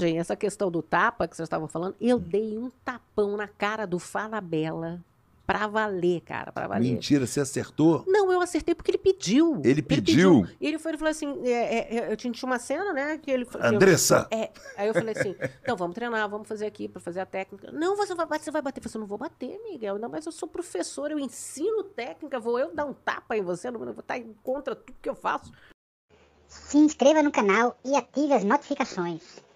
essa questão do tapa que vocês estavam falando, eu hum. dei um tapão na cara do Falabella pra valer, cara, pra valer. Mentira, você acertou? Não, eu acertei porque ele pediu. Ele pediu? Ele, pediu. ele, foi, ele falou assim, é, é, é eu tinha uma cena, né, que ele... Assim, Andressa! Eu, é. Aí eu falei assim, então vamos treinar, vamos fazer aqui pra fazer a técnica. Não, você vai bater, você vai bater. Eu falei, assim, não vou bater, Miguel, não, mas eu sou professor, eu ensino técnica, vou eu dar um tapa em você, não vou estar contra tudo que eu faço. Se inscreva no canal e ative as notificações.